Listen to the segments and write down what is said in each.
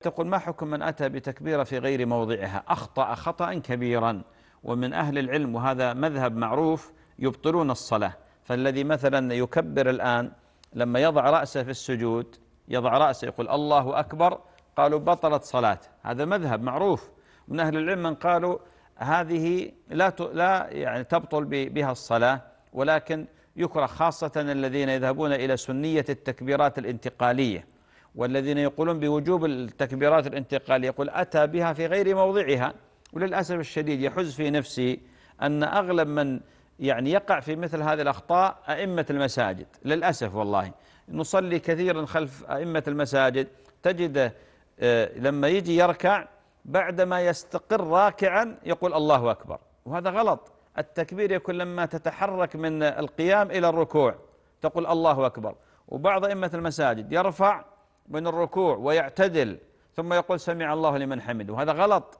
تقول ما حكم من أتى بتكبيرة في غير موضعها أخطأ خطأ كبيرا ومن أهل العلم وهذا مذهب معروف يبطلون الصلاة فالذي مثلا يكبر الآن لما يضع رأسه في السجود يضع رأسه يقول الله أكبر قالوا بطلت صلاته هذا مذهب معروف من أهل العلم من قالوا هذه لا لا يعني تبطل بها الصلاة ولكن يكره خاصة الذين يذهبون إلى سنية التكبيرات الانتقالية والذين يقولون بوجوب التكبيرات الانتقالية يقول أتى بها في غير موضعها وللأسف الشديد يحز في نفسي أن أغلب من يعني يقع في مثل هذه الأخطاء أئمة المساجد للأسف والله نصلي كثيرا خلف أئمة المساجد تجده آه، لما يجي يركع بعدما يستقر راكعا يقول الله أكبر وهذا غلط التكبير يكون لما تتحرك من القيام إلى الركوع تقول الله أكبر وبعض أئمة المساجد يرفع من الركوع ويعتدل ثم يقول سمع الله لمن حمده وهذا غلط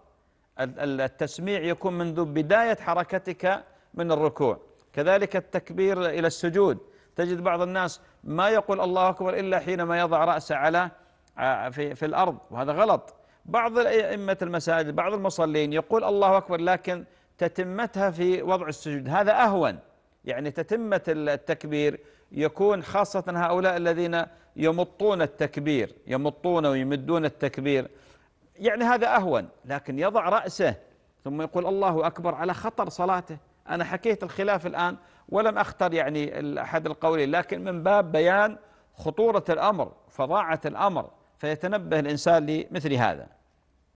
التسميع يكون منذ بداية حركتك من الركوع كذلك التكبير إلى السجود تجد بعض الناس ما يقول الله أكبر إلا حينما يضع رأسه على في, في الأرض وهذا غلط بعض أئمة المساجد بعض المصلين يقول الله أكبر لكن تتمتها في وضع السجود هذا أهون يعني تتمة التكبير يكون خاصة هؤلاء الذين يمطون التكبير يمطون ويمدون التكبير يعني هذا أهون لكن يضع رأسه ثم يقول الله أكبر على خطر صلاته أنا حكيت الخلاف الآن ولم أختر يعني أحد القولين لكن من باب بيان خطورة الأمر فضاعة الأمر فيتنبه الإنسان لمثل هذا